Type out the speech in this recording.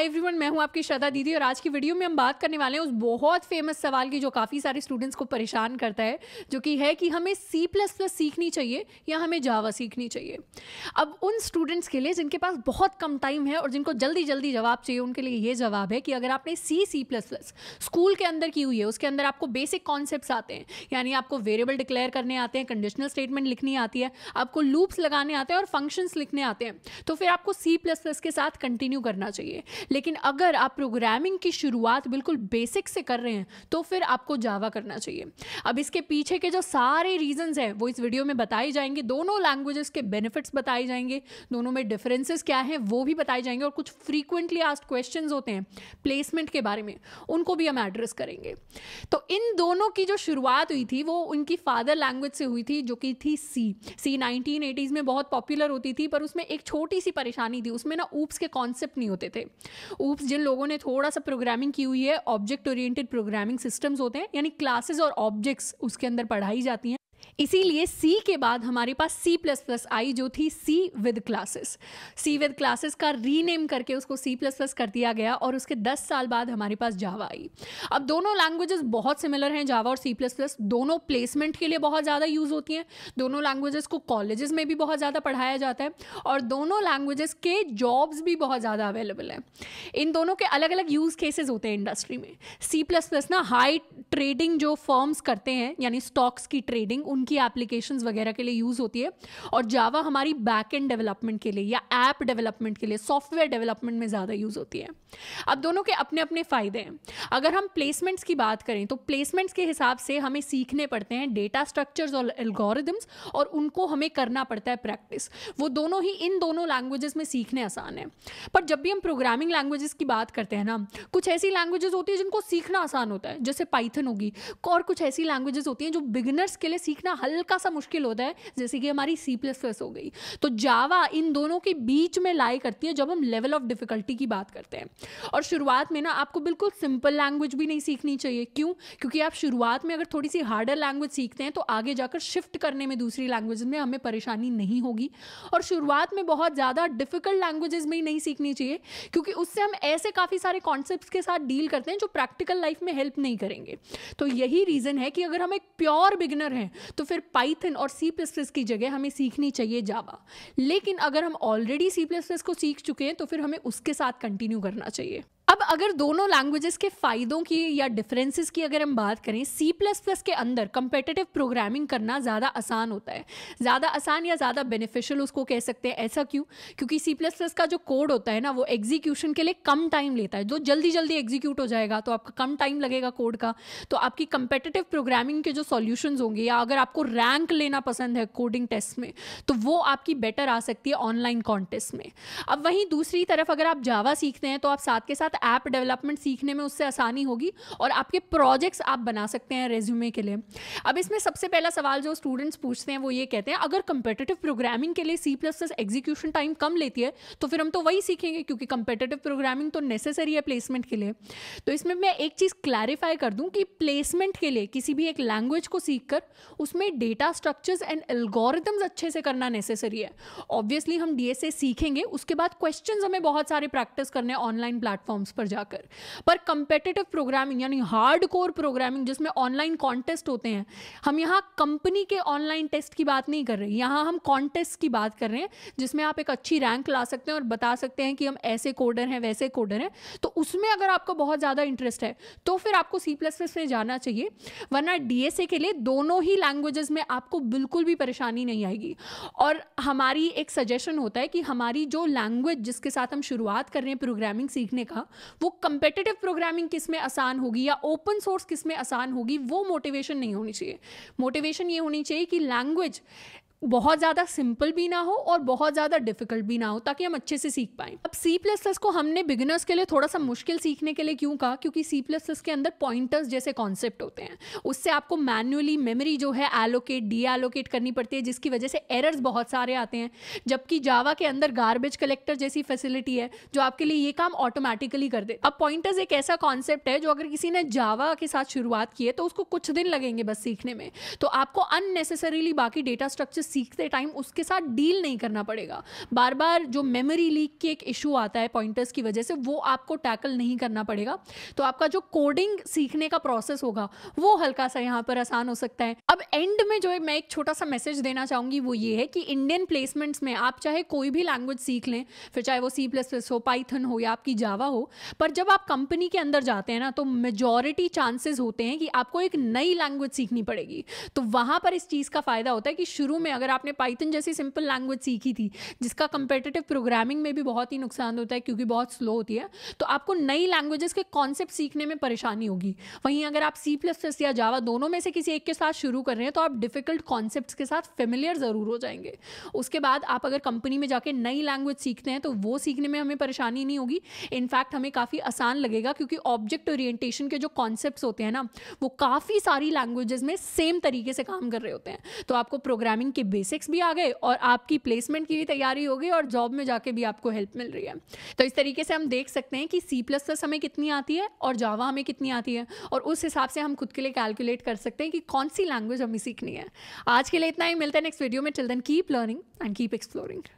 everyone मैं हूं आपकी श्रद्धा दीदी और आज की वीडियो में हम बात करने वाले हैं उस बहुत फेमस सवाल की जो काफ़ी सारे स्टूडेंट्स को परेशान करता है जो कि है कि हमें सी प्लस प्लस सीखनी चाहिए या हमें जावा सीखनी चाहिए अब उन स्टूडेंट्स के लिए जिनके पास बहुत कम टाइम है और जिनको जल्दी जल्दी जवाब चाहिए उनके लिए ये जवाब है कि अगर आपने C C plus plus school के अंदर की हुई है उसके अंदर आपको बेसिक कॉन्सेप्ट आते हैं यानी आपको वेरिएबल डिक्लेयर करने आते हैं कंडीशनल स्टेटमेंट लिखनी आती है आपको लूप्स लगाने आते हैं और फंक्शंस लिखने आते हैं तो फिर आपको सी प्लस प्लस के साथ कंटिन्यू करना चाहिए लेकिन अगर आप प्रोग्रामिंग की शुरुआत बिल्कुल बेसिक से कर रहे हैं तो फिर आपको जावा करना चाहिए अब इसके पीछे के जो सारे रीजन्स हैं वो इस वीडियो में बताए जाएंगे दोनों लैंग्वेजेस के बेनिफिट्स बताए जाएंगे दोनों में डिफरेंसेस क्या हैं वो भी बताए जाएंगे और कुछ फ्रीक्वेंटली आस्ट क्वेश्चन होते हैं प्लेसमेंट के बारे में उनको भी हम एड्रेस करेंगे तो इन दोनों की जो शुरुआत हुई थी वो उनकी फादर लैंग्वेज से हुई थी जो कि थी सी सी नाइनटीन में बहुत पॉपुलर होती थी पर उसमें एक छोटी सी परेशानी थी उसमें ना ऊप्स के कॉन्सेप्ट नहीं होते थे ऊप्स जिन लोगों ने थोड़ा सा प्रोग्रामिंग की हुई है ऑब्जेक्ट ओरिएंटेड प्रोग्रामिंग सिस्टम्स होते हैं यानी क्लासेस और ऑब्जेक्ट्स उसके अंदर पढ़ाई जाती हैं इसीलिए सी के बाद हमारे पास सी प्लस प्लस आई जो थी C with classes C with classes का रीनेम करके उसको सी प्लस प्लस कर दिया गया और उसके 10 साल बाद हमारे पास जावा आई अब दोनों लैंग्वेजेस बहुत सिमिलर हैं जावा और सी प्लस प्लस दोनों प्लेसमेंट के लिए बहुत ज़्यादा यूज़ होती हैं दोनों लैंग्वेजेस को कॉलेजेस में भी बहुत ज़्यादा पढ़ाया जाता है और दोनों लैंग्वेजेस के जॉब्स भी बहुत ज़्यादा अवेलेबल हैं इन दोनों के अलग अलग यूज़ केसेज होते हैं इंडस्ट्री में सी प्लस प्लस ना हाई ट्रेडिंग जो फॉर्म्स करते हैं यानी स्टॉक्स की ट्रेडिंग उन उनकी एप्लीकेशंस वगैरह के लिए यूज़ होती है और जावा हमारी बैक एंड डेवलपमेंट के लिए या ऐप डेवलपमेंट के लिए सॉफ्टवेयर डेवलपमेंट में ज़्यादा यूज़ होती है अब दोनों के अपने अपने फ़ायदे हैं अगर हम प्लेसमेंट्स की बात करें तो प्लेसमेंट्स के हिसाब से हमें सीखने पड़ते हैं डेटा स्ट्रक्चर्स और एल्गोरिदम्स और उनको हमें करना पड़ता है प्रैक्टिस वो दोनों ही इन दोनों लैंग्वेजेस में सीखने आसान है पर जब भी हम प्रोग्रामिंग लैंग्वेजेस की बात करते हैं ना कुछ ऐसी लैंग्वेजेस होती है जिनको सीखना आसान होता है जैसे पाइथन होगी और कुछ ऐसी लैंग्वेजेस होती हैं जो बिगिनर्स के लिए सीखना हल्का सा मुश्किल होता है जैसे कि हमारी सी प्लस प्लस हो गई तो जावा इन दोनों के बीच में लाई करती है जब हम लेवल ऑफ डिफ़िकल्टी की बात करते हैं और शुरुआत में ना आपको बिल्कुल सिंपल लैंग्वेज भी नहीं सीखनी चाहिए क्यों क्योंकि आप शुरुआत में अगर थोड़ी सी हार्डर लैंग्वेज सीखते हैं तो आगे जाकर शिफ्ट करने में दूसरी लैंग्वेज में हमें परेशानी नहीं होगी और शुरुआत में बहुत ज़्यादा डिफ़िकल्ट लैंग्वेजेस में ही नहीं सीखनी चाहिए क्योंकि उससे हम ऐसे काफ़ी सारे कॉन्सेप्ट के साथ डील करते हैं जो प्रैक्टिकल लाइफ में हेल्प नहीं करेंगे तो यही रीज़न है कि अगर हम एक प्योर बिगनर हैं तो फिर पाइथन और सी प्लस प्लस की जगह हमें सीखनी चाहिए जावा लेकिन अगर हम ऑलरेडी सी प्लस प्लस को सीख चुके हैं तो फिर हमें उसके साथ कंटिन्यू करना चाहिए अब अगर दोनों लैंग्वेजेस के फ़ायदों की या डिफरेंसेस की अगर हम बात करें सी प्लस प्लस के अंदर कंपेटेटिव प्रोग्रामिंग करना ज़्यादा आसान होता है ज़्यादा आसान या ज़्यादा बेनिफिशियल उसको कह सकते हैं ऐसा क्यों क्योंकि सी प्लस प्लस का जो कोड होता है ना वो एग्जीक्यूशन के लिए कम टाइम लेता है जो जल्दी जल्दी एग्जीक्यूट हो जाएगा तो आपका कम टाइम लगेगा कोड का तो आपकी कंपेटेटिव प्रोग्रामिंग के जो सोल्यूशन होंगे या अगर आपको रैंक लेना पसंद है कोडिंग टेस्ट में तो वो आपकी बेटर आ सकती है ऑनलाइन कॉन्टेस्ट में अब वहीं दूसरी तरफ अगर आप जावा सीखते हैं तो आप साथ के साथ ऐप डेवलपमेंट सीखने में उससे आसानी होगी और आपके प्रोजेक्ट्स आप बना सकते हैं रेज्यूमे के लिए अब इसमें सबसे पहला सवाल जो स्टूडेंट्स पूछते हैं वो ये कहते हैं अगर कंपेटेटिव प्रोग्रामिंग के लिए C plus plus execution time कम लेती है तो फिर हम तो वही सीखेंगे क्योंकि कंपेटेटिव प्रोग्रामिंग तो नेसेसरी है प्लेसमेंट के लिए तो इसमें मैं एक चीज़ क्लैरिफाई कर दूँ कि प्लेसमेंट के लिए किसी भी एक लैंग्वेज को सीख कर उसमें डेटा स्ट्रक्चर्स एंड एल्गोरिदम्स अच्छे से करना नेसेसरी है ऑब्वियसली हम डी सीखेंगे उसके बाद क्वेश्चन हमें बहुत सारे प्रैक्टिस करने हैं ऑनलाइन प्लेटफॉर्म प्लेटफॉर्म्स पर जाकर पर कंपेटिटिव प्रोग्रामिंग यानी हार्ड कोर प्रोग्रामिंग जिसमें ऑनलाइन कॉन्टेस्ट होते हैं हम यहाँ कंपनी के ऑनलाइन टेस्ट की बात नहीं कर रहे यहाँ हम कॉन्टेस्ट की बात कर रहे हैं जिसमें आप एक अच्छी रैंक ला सकते हैं और बता सकते हैं कि हम ऐसे कोडर हैं वैसे कोडर हैं तो उसमें अगर आपको बहुत ज़्यादा इंटरेस्ट है तो फिर आपको सी प्लस प्लस में जाना चाहिए वरना डी के लिए दोनों ही लैंग्वेजेस में आपको बिल्कुल भी परेशानी नहीं आएगी और हमारी एक सजेशन होता है कि हमारी जो लैंग्वेज जिसके साथ हम शुरुआत कर रहे हैं प्रोग्रामिंग सीखने का वो कंपेटेटिव प्रोग्रामिंग किस में आसान होगी या ओपन सोर्स किस में आसान होगी वो मोटिवेशन नहीं होनी चाहिए मोटिवेशन ये होनी चाहिए कि लैंग्वेज बहुत ज़्यादा सिंपल भी ना हो और बहुत ज़्यादा डिफिकल्ट भी ना हो ताकि हम अच्छे से सीख पाएं अब सी प्लस प्लस को हमने बिगिनर्स के लिए थोड़ा सा मुश्किल सीखने के लिए क्यों कहा क्योंकि सी प्लस प्लस के अंदर पॉइंटर्स जैसे कॉन्सेप्ट होते हैं उससे आपको मैनुअली मेमोरी जो है एलोकेट डी एलोकेट करनी पड़ती है जिसकी वजह से एरर्स बहुत सारे आते हैं जबकि जावा के अंदर गार्बेज कलेक्टर जैसी फैसिलिटी है जो आपके लिए ये काम ऑटोमेटिकली कर दे अब पॉइंटर्स एक ऐसा कॉन्सेप्ट है जो अगर किसी ने जावा के साथ शुरुआत की है तो उसको कुछ दिन लगेंगे बस सीखने में तो आपको अननेसेसरीली बाकी डेटा स्ट्रक्चर सीखते टाइम उसके साथ डील नहीं करना पड़ेगा बार बार जो मेमोरी लीक के एक इशू आता है पॉइंटर्स की वजह से वो आपको टैकल नहीं करना पड़ेगा तो आपका जो कोडिंग सीखने का प्रोसेस होगा वो हल्का सा यहाँ पर आसान हो सकता है अब एंड में जो मैं एक छोटा सा मैसेज देना चाहूँगी वो ये है कि इंडियन प्लेसमेंट्स में आप चाहे कोई भी लैंग्वेज सीख लें फिर चाहे वो सी प्लस प्लस हो पाइथन हो या आपकी जावा हो पर जब आप कंपनी के अंदर जाते हैं ना तो मेजोरिटी चांसेस होते हैं कि आपको एक नई लैंग्वेज सीखनी पड़ेगी तो वहां पर इस चीज़ का फ़ायदा होता है कि शुरू में अगर आपने पाइथन जैसी सिंपल लैंग्वेज सीखी थी जिसका कंपेटेटिव प्रोग्रामिंग में भी बहुत ही नुकसान होता है क्योंकि बहुत स्लो होती है तो आपको नई लैंग्वेजेस के कॉन्सेप्ट सीखने में परेशानी होगी वहीं अगर आप सी प्लस प्लस या जावा दोनों में से किसी एक के साथ शुरू कर रहे हैं तो आप डिफिकल्ट कॉन्सेप्ट के साथ फेमिलियर ज़रूर हो जाएंगे उसके बाद आप अगर कंपनी में जाके नई लैंग्वेज सीखते हैं तो वो सीखने में हमें परेशानी नहीं होगी इनफैक्ट हमें काफ़ी आसान लगेगा क्योंकि ऑब्जेक्ट ओरिएंटेशन के जो कॉन्सेप्ट होते हैं ना वो काफ़ी सारी लैंग्वेजेस में सेम तरीके से काम कर रहे होते हैं तो आपको प्रोग्रामिंग के बेसिक्स भी आ गए और आपकी प्लेसमेंट की भी तैयारी हो गई और जॉब में जाके भी आपको हेल्प मिल रही है तो इस तरीके से हम देख सकते हैं कि सी प्लस प्लस हमें कितनी आती है और जावा हमें कितनी आती है और उस हिसाब से हम खुद के लिए कैलकुलेट कर सकते हैं कि कौन सी लैंग्वेज हमें सीखनी है आज के लिए इतना ही मिलता है नेक्स्ट वीडियो में till keep learning and keep exploring